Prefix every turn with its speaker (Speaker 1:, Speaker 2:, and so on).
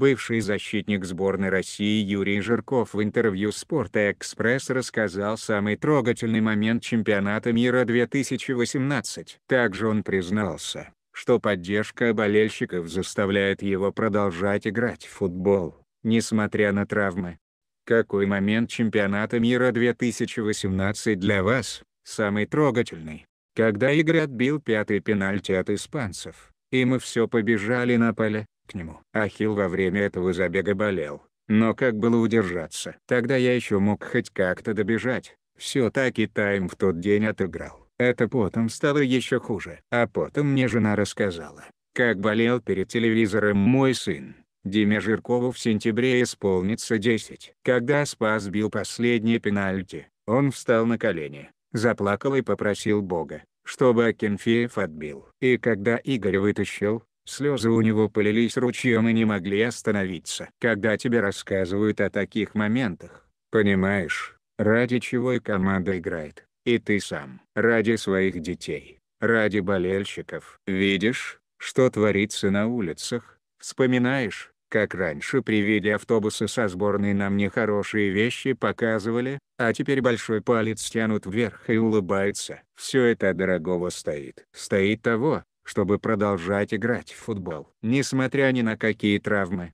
Speaker 1: бывший защитник сборной России Юрий Жирков в интервью спорт Экспресс» рассказал самый трогательный момент чемпионата мира 2018. Также он признался, что поддержка болельщиков заставляет его продолжать играть в футбол, несмотря на травмы. Какой момент чемпионата мира 2018 для вас самый трогательный? Когда Игорь отбил пятый пенальти от испанцев, и мы все побежали на поле, к нему. Ахилл во время этого забега болел, но как было удержаться? Тогда я еще мог хоть как-то добежать, все так и тайм в тот день отыграл. Это потом стало еще хуже. А потом мне жена рассказала, как болел перед телевизором мой сын. Диме Жиркову в сентябре исполнится 10. Когда Спас бил последний пенальти, он встал на колени, заплакал и попросил Бога, чтобы Акинфеев отбил. И когда Игорь вытащил, Слезы у него полились ручьем и не могли остановиться. Когда тебе рассказывают о таких моментах, понимаешь, ради чего и команда играет, и ты сам. Ради своих детей, ради болельщиков. Видишь, что творится на улицах, вспоминаешь, как раньше при виде автобуса со сборной нам нехорошие вещи показывали, а теперь большой палец тянут вверх и улыбаются. Все это дорогого стоит. Стоит того, чтобы продолжать играть в футбол. Несмотря ни на какие травмы,